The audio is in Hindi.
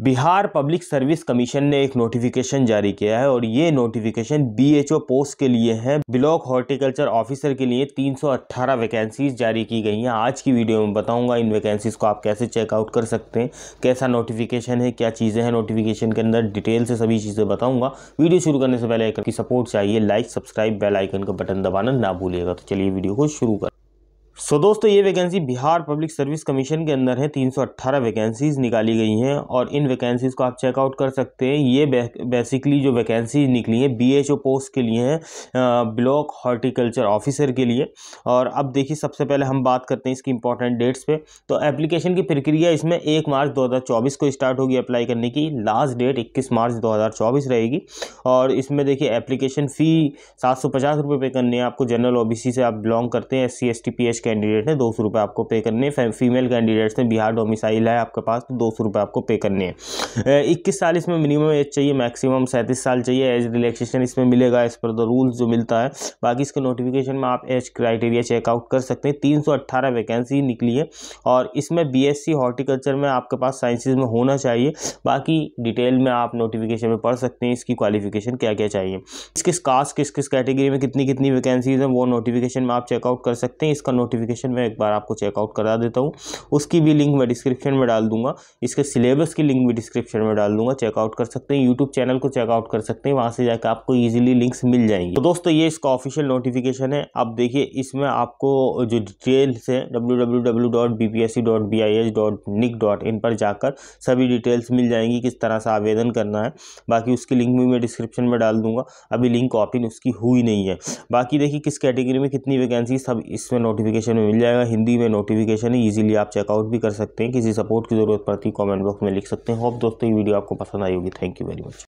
बिहार पब्लिक सर्विस कमीशन ने एक नोटिफिकेशन जारी किया है और ये नोटिफिकेशन बीएचओ पोस्ट के लिए है ब्लॉक हॉर्टिकल्चर ऑफिसर के लिए 318 वैकेंसीज जारी की गई हैं आज की वीडियो में बताऊंगा इन वैकेंसीज को आप कैसे चेकआउट कर सकते हैं कैसा नोटिफिकेशन है क्या चीज़ें हैं नोटिफिकेशन के अंदर डिटेल से सभी चीज़ें बताऊँगा वीडियो शुरू करने से पहले एक सपोर्ट चाहिए लाइक सब्सक्राइब बेलाइकन का बटन दबाना ना भूलिएगा तो चलिए वीडियो को शुरू कर सो so, दोस्तों ये vacancy Bihar public service commission के अंदर है 318 वैकेंसीज़ निकाली गई हैं और इन वैकेंसीज़ को आप चेकआउट कर सकते हैं ये बेसिकली जो वैकेंसी निकली एच बीएचओ पोस्ट के लिए हैं ब्लॉक हॉर्टिकल्चर ऑफिसर के लिए और अब देखिए सबसे पहले हम बात करते हैं इसकी इंपॉर्टेंट डेट्स पर तो एप्लीकेशन की प्रक्रिया इसमें एक मार्च दो को स्टार्ट होगी अप्लाई करने की लास्ट डेट इक्कीस मार्च दो रहेगी और इसमें देखिए एप्लीकेशन फ़ी सात सौ पे करनी है आपको जनरल ओ से आप बिलोंग करते हैं एस सी के कैंडिडेट हैं दो सौ रुपये आपको पे करने हैं फीमेल कैंडिडेट्स हैं बिहार डोमिसाइल है आपके पास तो दो सौ रुपये आपको पे करने हैं इक्कीस साल इसमें मिनिमम एज चाहिए मैक्सिमम सैंतीस साल चाहिए एज रिलैक्सेशन इसमें मिलेगा इस पर द रूल्स जो मिलता है बाकी इसके नोटिफिकेशन में आप एज क्राइटेरिया चेकआउट कर सकते हैं तीन वैकेंसी निकली है और इसमें बी एस हॉर्टिकल्चर में आपके पास साइंसिस में होना चाहिए बाकी डिटेल में आप नोटिफिकेशन में पढ़ सकते हैं इसकी क्वालिफिकेशन क्या क्या चाहिए किस किस कास्ट किस किस कैटेगरी में कितनी कितनी वैकेंसीज हैं वो नोटिफिकेशन में आप चेकआउट कर सकते हैं इसका नोटिफिक नोटिफिकेशन में एक बार आपको चेकआउट करा देता हूँ उसकी भी लिंक मैं डिस्क्रिप्शन में डाल दूंगा इसके सिलेबस की लिंक भी डिस्क्रिप्शन में डाल दूंगा चेकआउट कर सकते हैं यूट्यूब चैनल को चेकआउट कर सकते हैं वहाँ से जाकर आपको ईजिली लिंक्स मिल जाएंगे तो दोस्तों ये इसका ऑफिशियल नोटिफिकेशन है आप देखिए इसमें आपको जो डिटेल्स है डब्ल्यू पर जाकर सभी डिटेल्स मिल जाएंगी किस तरह से आवेदन करना है बाकी उसकी लिंक भी मैं डिस्क्रिप्शन में डाल दूंगा अभी लिंक कॉपी उसकी हुई नहीं है बाकी देखिए किस कैटेगरी में कितनी वैकेंसी सब इसमें नोटिफिकेशन नोटिफिकेशन में मिल जाएगा हिंदी में नोटिफिकेशन है ईजिली आप चेकआउट भी कर सकते हैं किसी सपोर्ट की ज़रूरत पड़ती है कॉमेंट बॉक्स में लिख सकते हैं होप दोस्तों ये वीडियो आपको पसंद आई होगी थैंक यू वेरी मच